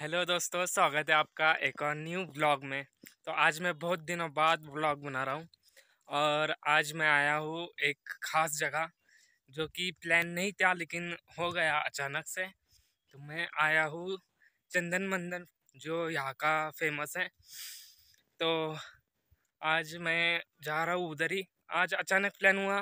Hello दोस्तों स्वागत है आपका एक और न्यू ब्लॉग में तो आज मैं बहुत दिनों बाद ब्लॉग बना रहा हूँ और आज मैं आया हूँ एक ख़ास जगह जो कि प्लान नहीं था लेकिन हो गया अचानक से तो मैं आया हूँ चंदन मंदन जो यहाँ का फेमस है तो आज मैं जा रहा हूँ उधर ही आज अचानक प्लान हुआ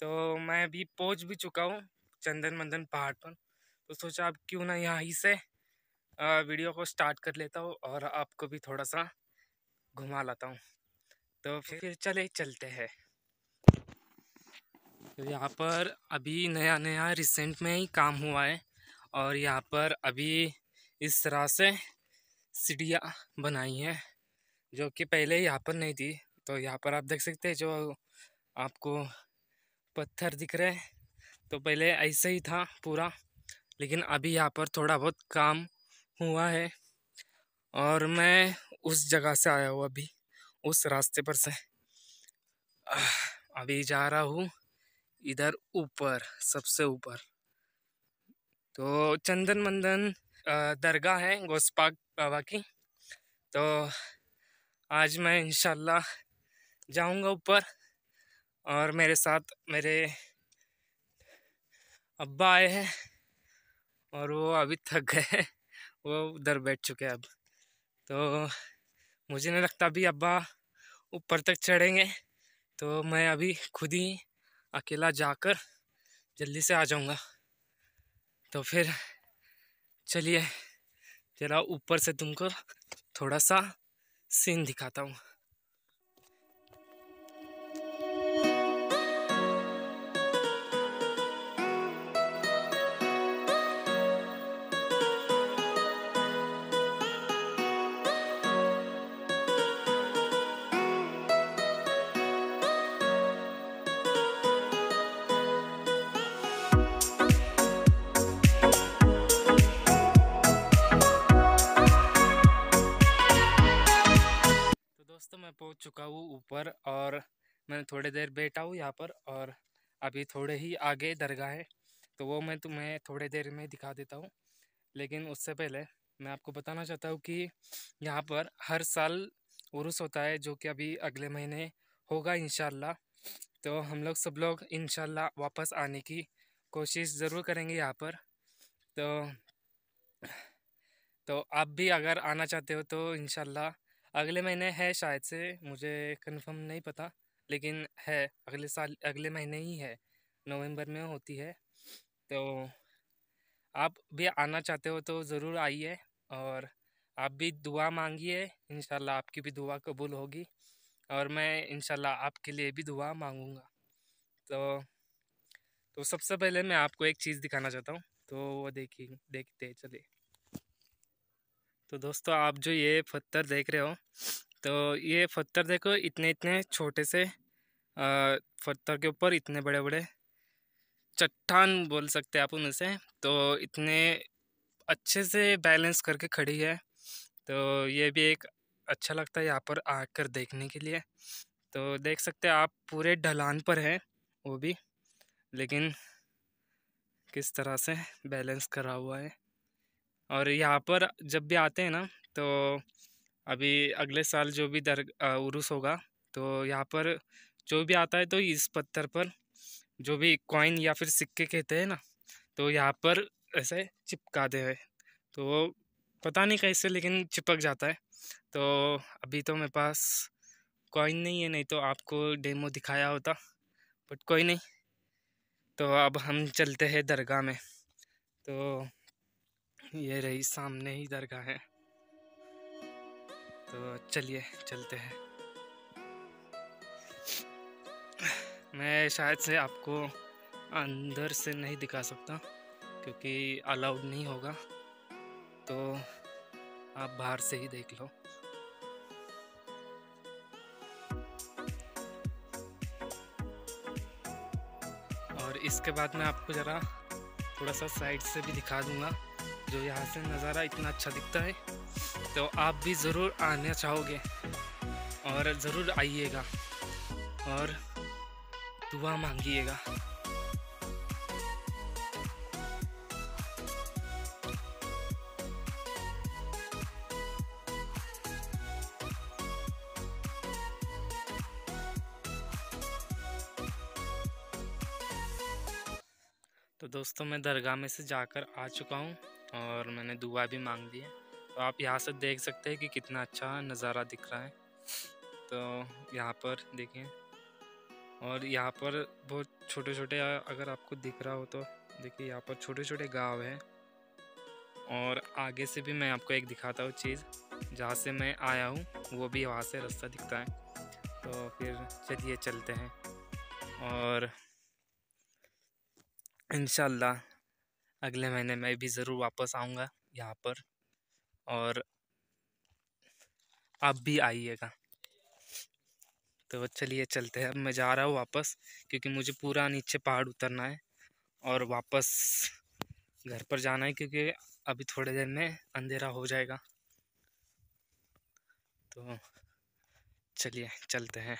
तो मैं अभी पहुँच भी चुका हूँ चंदन मंदन पहाड़ पर तो सोचा अब क्यों ना यहाँ ही से वीडियो को स्टार्ट कर लेता हूँ और आपको भी थोड़ा सा घुमा लाता हूँ तो फिर चले चलते हैं तो यहाँ पर अभी नया नया रिसेंट में ही काम हुआ है और यहाँ पर अभी इस तरह से सीढ़ियाँ बनाई हैं जो कि पहले यहाँ पर नहीं थी तो यहाँ पर आप देख सकते हैं जो आपको पत्थर दिख रहे हैं तो पहले ऐसे ही था पूरा लेकिन अभी यहाँ पर थोड़ा बहुत काम हुआ है और मैं उस जगह से आया हूँ अभी उस रास्ते पर से अभी जा रहा हूँ इधर ऊपर सबसे ऊपर तो चंदन मंदन दरगाह है गोसपाक बाबा की तो आज मैं इनशाला जाऊंगा ऊपर और मेरे साथ मेरे अब्बा आए हैं और वो अभी थक गए वो उधर बैठ चुके हैं अब तो मुझे नहीं लगता अभी अब्बा ऊपर तक चढ़ेंगे तो मैं अभी खुद ही अकेला जाकर जल्दी से आ जाऊंगा तो फिर चलिए ज़रा ऊपर से तुमको थोड़ा सा सीन दिखाता हूँ मैं थोड़ी देर बैठा हूँ यहाँ पर और अभी थोड़े ही आगे दरगाह है तो वो मैं तुम्हें थोड़ी देर में दिखा देता हूँ लेकिन उससे पहले मैं आपको बताना चाहता हूँ कि यहाँ पर हर साल उर्स होता है जो कि अभी अगले महीने होगा इन तो हम लोग सब लोग इन वापस आने की कोशिश ज़रूर करेंगे यहाँ पर तो तो आप भी अगर आना चाहते हो तो इन अगले महीने है शायद से मुझे कंफर्म नहीं पता लेकिन है अगले साल अगले महीने ही है नवंबर में होती है तो आप भी आना चाहते हो तो ज़रूर आइए और आप भी दुआ मांगिए इन आपकी भी दुआ कबूल होगी और मैं इन आपके लिए भी दुआ मांगूँगा तो तो सबसे पहले मैं आपको एक चीज़ दिखाना चाहता हूँ तो वो देखिए देखते चलिए तो दोस्तों आप जो ये पत्थर देख रहे हो तो ये पत्थर देखो इतने इतने छोटे से पत्थर के ऊपर इतने बड़े बड़े चट्टान बोल सकते हैं आप उनसे तो इतने अच्छे से बैलेंस करके खड़ी है तो ये भी एक अच्छा लगता है यहाँ पर आकर देखने के लिए तो देख सकते हैं आप पूरे ढलान पर हैं वो भी लेकिन किस तरह से बैलेंस करा हुआ है और यहाँ पर जब भी आते हैं ना तो अभी अगले साल जो भी दर उर्स होगा तो यहाँ पर जो भी आता है तो इस पत्थर पर जो भी कॉइन या फिर सिक्के कहते हैं ना तो यहाँ पर ऐसे चिपका दे है तो पता नहीं कैसे लेकिन चिपक जाता है तो अभी तो मेरे पास कॉइन नहीं है नहीं तो आपको डेमो दिखाया होता बट कोई नहीं तो अब हम चलते हैं दरगाह में तो ये रही सामने ही दरगाह है तो चलिए चलते हैं मैं शायद से आपको अंदर से नहीं दिखा सकता क्योंकि अलाउड नहीं होगा तो आप बाहर से ही देख लो और इसके बाद मैं आपको ज़रा थोड़ा सा साइड से भी दिखा दूँगा जो यहाँ से नज़ारा इतना अच्छा दिखता है तो आप भी ज़रूर आना चाहोगे और ज़रूर आइएगा और दुआ मांगिएगा तो दोस्तों मैं दरगाह में से जाकर आ चुका हूँ और मैंने दुआ भी मांग दी है आप यहाँ से देख सकते हैं कि कितना अच्छा नज़ारा दिख रहा है तो यहाँ पर देखें और यहाँ पर बहुत छोटे छोटे अगर आपको दिख रहा हो तो देखिए यहाँ पर छोटे छोटे गांव हैं और आगे से भी मैं आपको एक दिखाता हूँ चीज़ जहाँ से मैं आया हूँ वो भी वहाँ से रास्ता दिखता है तो फिर चलिए चलते हैं और इन अगले महीने मैं भी ज़रूर वापस आऊँगा यहाँ पर और आप भी आइएगा तो चलिए चलते हैं अब मैं जा रहा हूँ वापस क्योंकि मुझे पूरा नीचे पहाड़ उतरना है और वापस घर पर जाना है क्योंकि अभी थोड़े देर में अंधेरा हो जाएगा तो चलिए चलते हैं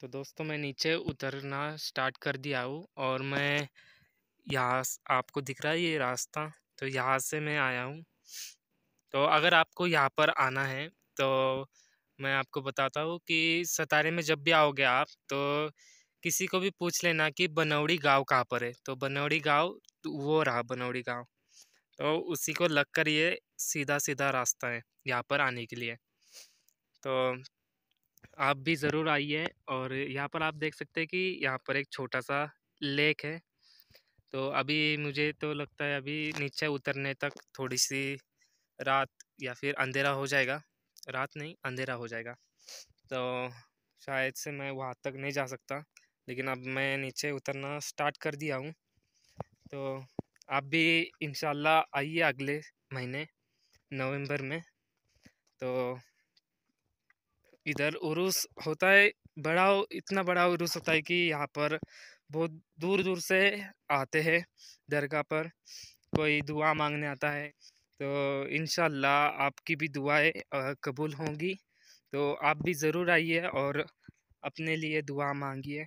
तो दोस्तों मैं नीचे उतरना स्टार्ट कर दिया हूँ और मैं यहाँ आपको दिख रहा है ये रास्ता तो यहाँ से मैं आया हूँ तो अगर आपको यहाँ पर आना है तो मैं आपको बताता हूँ कि सतारे में जब भी आओगे आप तो किसी को भी पूछ लेना कि बनौड़ी गांव कहाँ पर है तो बनौड़ी गांव तो वो रहा बनौड़ी गांव तो उसी को लग कर ये सीधा सीधा रास्ता है यहाँ पर आने के लिए तो आप भी ज़रूर आइए और यहाँ पर आप देख सकते हैं कि यहाँ पर एक छोटा सा लेक है तो अभी मुझे तो लगता है अभी नीचे उतरने तक थोड़ी सी रात या फिर अंधेरा हो जाएगा रात नहीं अंधेरा हो जाएगा तो शायद से मैं वहाँ तक नहीं जा सकता लेकिन अब मैं नीचे उतरना स्टार्ट कर दिया हूँ तो आप भी इन आइए अगले महीने नवंबर में तो इधर उर्स होता है बड़ा इतना बड़ा उर्स होता है कि यहाँ पर बहुत दूर दूर से आते हैं दरगाह पर कोई दुआ मांगने आता है तो इन आपकी भी दुआएं कबूल होंगी तो आप भी ज़रूर आइए और अपने लिए दुआ मांगिए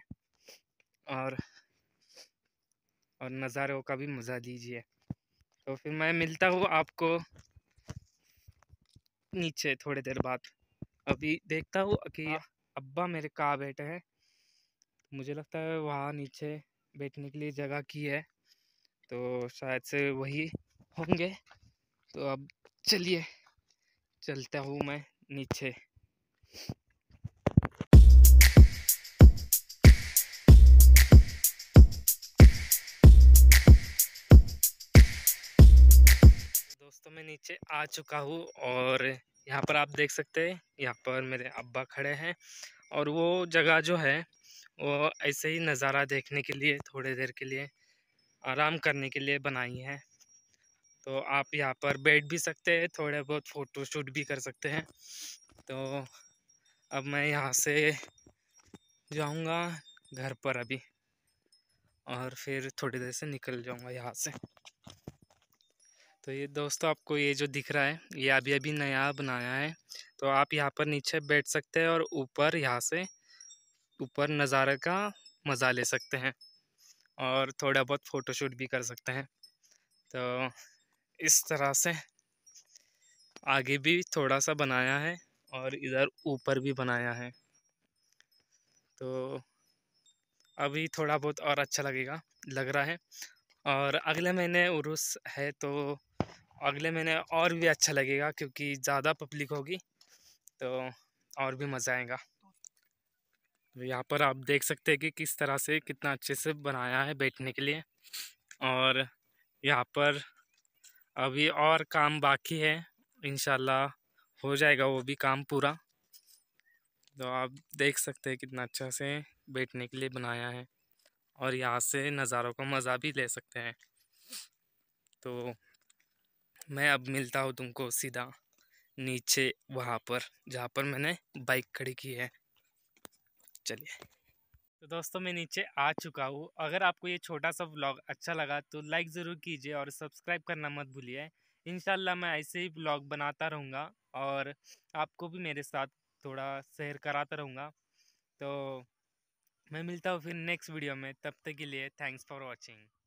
और और नज़ारों का भी मज़ा लीजिए तो फिर मैं मिलता हूँ आपको नीचे थोड़ी देर बाद अभी देखता हूँ कि हाँ। अब्बा मेरे कहाँ बैठे हैं मुझे लगता है वहाँ नीचे बैठने के लिए जगह की है तो शायद से वही होंगे तो अब चलिए चलता हूँ मैं नीचे दोस्तों मैं नीचे आ चुका हूँ और यहाँ पर आप देख सकते हैं यहाँ पर मेरे अब्बा खड़े हैं और वो जगह जो है वो ऐसे ही नज़ारा देखने के लिए थोड़ी देर के लिए आराम करने के लिए बनाई है तो आप यहाँ पर बैठ भी सकते हैं थोड़े बहुत फ़ोटो शूट भी कर सकते हैं तो अब मैं यहाँ से जाऊँगा घर पर अभी और फिर थोड़ी देर से निकल जाऊँगा यहाँ से तो ये दोस्तों आपको ये जो दिख रहा है ये अभी अभी नया बनाया है तो आप यहाँ पर नीचे बैठ सकते हैं और ऊपर यहाँ से ऊपर नज़ारे का मज़ा ले सकते हैं और थोड़ा बहुत फ़ोटोशूट भी कर सकते हैं तो इस तरह से आगे भी थोड़ा सा बनाया है और इधर ऊपर भी बनाया है तो अभी थोड़ा बहुत और अच्छा लगेगा लग रहा है और अगले महीने उर्स है तो अगले महीने और भी अच्छा लगेगा क्योंकि ज़्यादा पब्लिक होगी तो और भी मज़ा आएगा तो यहाँ पर आप देख सकते हैं कि किस तरह से कितना अच्छे से बनाया है बैठने के लिए और यहाँ पर अभी और काम बाकी है इन हो जाएगा वो भी काम पूरा तो आप देख सकते हैं कितना अच्छा से बैठने के लिए बनाया है और यहाँ से नज़ारों का मज़ा भी ले सकते हैं तो मैं अब मिलता हूँ तुमको सीधा नीचे वहाँ पर जहाँ पर मैंने बाइक खड़ी की है चलिए तो दोस्तों मैं नीचे आ चुका हूँ अगर आपको ये छोटा सा ब्लॉग अच्छा लगा तो लाइक ज़रूर कीजिए और सब्सक्राइब करना मत भूलिए इन मैं ऐसे ही ब्लॉग बनाता रहूँगा और आपको भी मेरे साथ थोड़ा शेयर कराता रहूँगा तो मैं मिलता हूँ फिर नेक्स्ट वीडियो में तब तक के लिए थैंक्स फॉर वॉचिंग